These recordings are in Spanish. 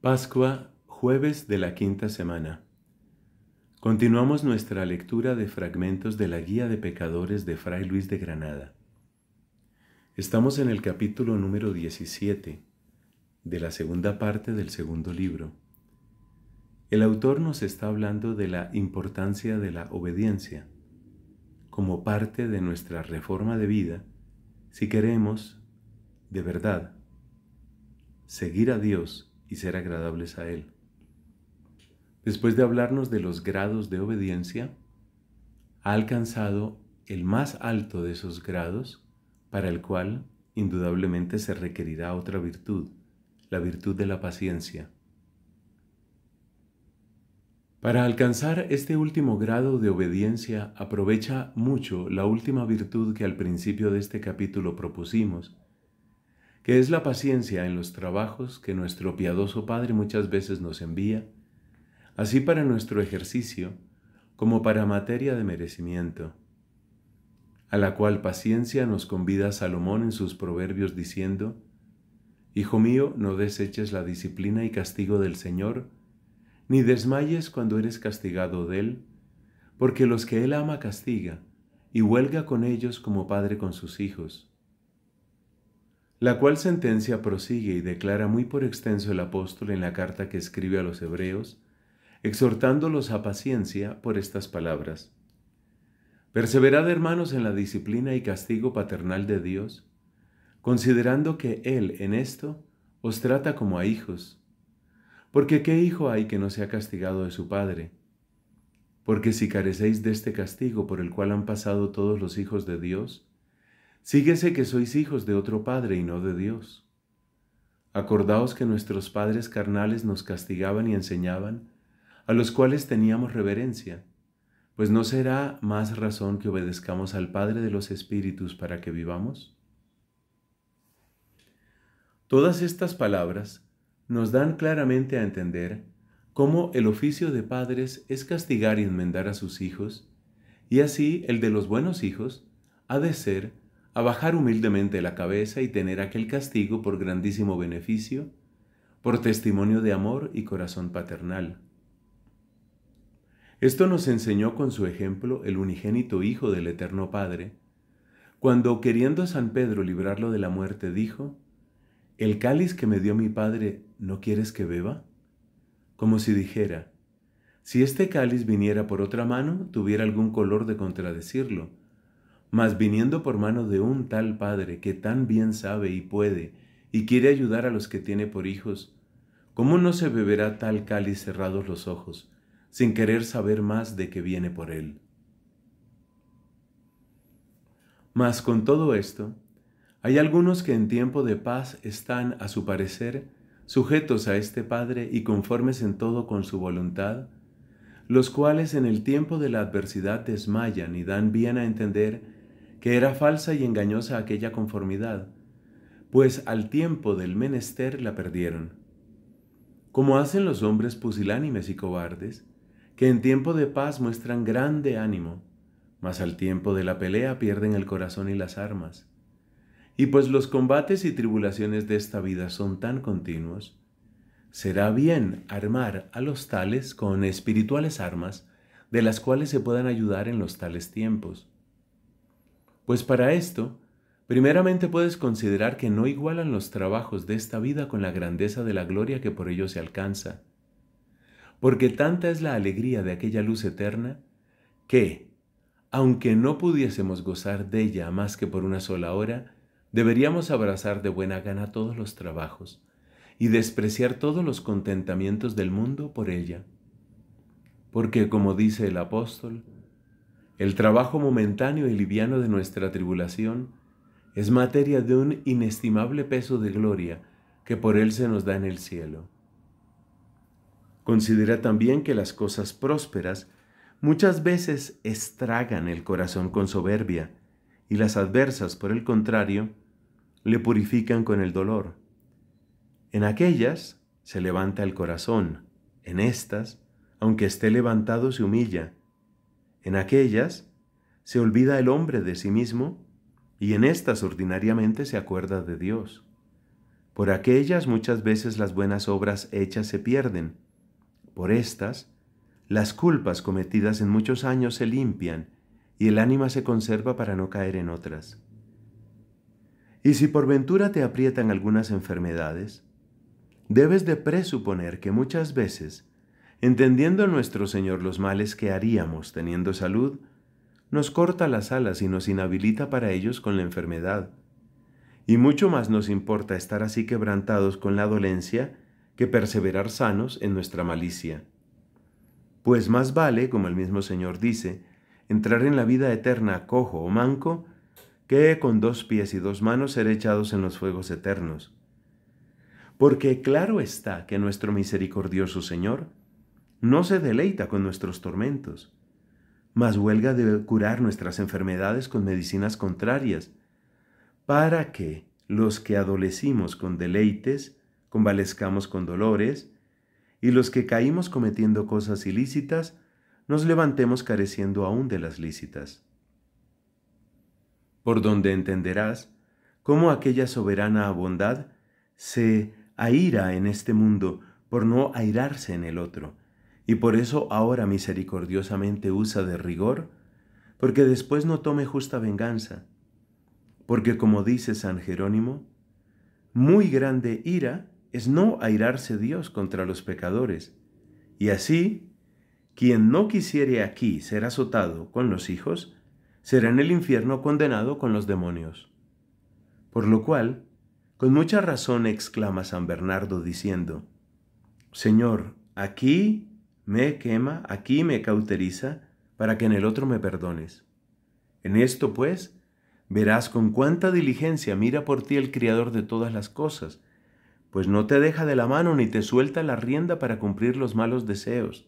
Pascua, jueves de la quinta semana. Continuamos nuestra lectura de fragmentos de la Guía de Pecadores de Fray Luis de Granada. Estamos en el capítulo número 17 de la segunda parte del segundo libro. El autor nos está hablando de la importancia de la obediencia como parte de nuestra reforma de vida si queremos, de verdad, seguir a Dios y ser agradables a Él. Después de hablarnos de los grados de obediencia, ha alcanzado el más alto de esos grados, para el cual indudablemente se requerirá otra virtud, la virtud de la paciencia. Para alcanzar este último grado de obediencia aprovecha mucho la última virtud que al principio de este capítulo propusimos, que es la paciencia en los trabajos que nuestro piadoso Padre muchas veces nos envía, así para nuestro ejercicio como para materia de merecimiento, a la cual paciencia nos convida Salomón en sus proverbios diciendo, Hijo mío, no deseches la disciplina y castigo del Señor, ni desmayes cuando eres castigado de Él, porque los que Él ama castiga, y huelga con ellos como padre con sus hijos. La cual sentencia prosigue y declara muy por extenso el apóstol en la carta que escribe a los hebreos, exhortándolos a paciencia por estas palabras. Perseverad, hermanos, en la disciplina y castigo paternal de Dios, considerando que Él en esto os trata como a hijos. Porque ¿qué hijo hay que no sea castigado de su padre? Porque si carecéis de este castigo por el cual han pasado todos los hijos de Dios, Síguese que sois hijos de otro Padre y no de Dios. Acordaos que nuestros padres carnales nos castigaban y enseñaban, a los cuales teníamos reverencia, pues no será más razón que obedezcamos al Padre de los Espíritus para que vivamos. Todas estas palabras nos dan claramente a entender cómo el oficio de padres es castigar y enmendar a sus hijos, y así el de los buenos hijos ha de ser a bajar humildemente la cabeza y tener aquel castigo por grandísimo beneficio, por testimonio de amor y corazón paternal. Esto nos enseñó con su ejemplo el unigénito Hijo del Eterno Padre, cuando queriendo a San Pedro librarlo de la muerte, dijo, ¿El cáliz que me dio mi Padre no quieres que beba? Como si dijera, si este cáliz viniera por otra mano, tuviera algún color de contradecirlo, mas viniendo por mano de un tal Padre que tan bien sabe y puede, y quiere ayudar a los que tiene por hijos, ¿cómo no se beberá tal cáliz cerrados los ojos, sin querer saber más de que viene por él? Mas con todo esto, hay algunos que en tiempo de paz están, a su parecer, sujetos a este Padre y conformes en todo con su voluntad, los cuales en el tiempo de la adversidad desmayan y dan bien a entender que era falsa y engañosa aquella conformidad, pues al tiempo del menester la perdieron. Como hacen los hombres pusilánimes y cobardes, que en tiempo de paz muestran grande ánimo, mas al tiempo de la pelea pierden el corazón y las armas. Y pues los combates y tribulaciones de esta vida son tan continuos, será bien armar a los tales con espirituales armas de las cuales se puedan ayudar en los tales tiempos pues para esto, primeramente puedes considerar que no igualan los trabajos de esta vida con la grandeza de la gloria que por ello se alcanza. Porque tanta es la alegría de aquella luz eterna que, aunque no pudiésemos gozar de ella más que por una sola hora, deberíamos abrazar de buena gana todos los trabajos y despreciar todos los contentamientos del mundo por ella. Porque, como dice el apóstol, el trabajo momentáneo y liviano de nuestra tribulación es materia de un inestimable peso de gloria que por él se nos da en el cielo. Considera también que las cosas prósperas muchas veces estragan el corazón con soberbia y las adversas, por el contrario, le purifican con el dolor. En aquellas se levanta el corazón, en estas, aunque esté levantado, se humilla, en aquellas se olvida el hombre de sí mismo y en estas ordinariamente se acuerda de Dios. Por aquellas muchas veces las buenas obras hechas se pierden. Por estas, las culpas cometidas en muchos años se limpian y el ánima se conserva para no caer en otras. Y si por ventura te aprietan algunas enfermedades, debes de presuponer que muchas veces Entendiendo nuestro Señor los males que haríamos teniendo salud, nos corta las alas y nos inhabilita para ellos con la enfermedad. Y mucho más nos importa estar así quebrantados con la dolencia que perseverar sanos en nuestra malicia. Pues más vale, como el mismo Señor dice, entrar en la vida eterna cojo o manco, que con dos pies y dos manos ser echados en los fuegos eternos. Porque claro está que nuestro misericordioso Señor no se deleita con nuestros tormentos, mas huelga de curar nuestras enfermedades con medicinas contrarias, para que los que adolecimos con deleites, convalezcamos con dolores, y los que caímos cometiendo cosas ilícitas, nos levantemos careciendo aún de las lícitas. Por donde entenderás cómo aquella soberana bondad se aira en este mundo por no airarse en el otro, y por eso ahora misericordiosamente usa de rigor, porque después no tome justa venganza. Porque como dice San Jerónimo, muy grande ira es no airarse Dios contra los pecadores, y así, quien no quisiere aquí ser azotado con los hijos, será en el infierno condenado con los demonios. Por lo cual, con mucha razón exclama San Bernardo diciendo, Señor, aquí me quema, aquí me cauteriza, para que en el otro me perdones. En esto, pues, verás con cuánta diligencia mira por ti el Criador de todas las cosas, pues no te deja de la mano ni te suelta la rienda para cumplir los malos deseos.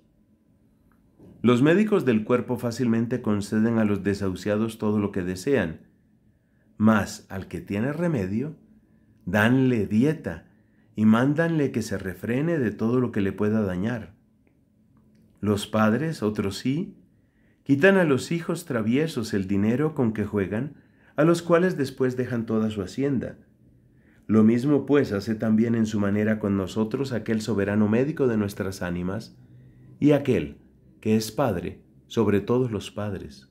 Los médicos del cuerpo fácilmente conceden a los desahuciados todo lo que desean, mas al que tiene remedio, danle dieta y mándanle que se refrene de todo lo que le pueda dañar. Los padres, otros sí, quitan a los hijos traviesos el dinero con que juegan, a los cuales después dejan toda su hacienda. Lo mismo pues hace también en su manera con nosotros aquel soberano médico de nuestras ánimas, y aquel que es Padre sobre todos los padres.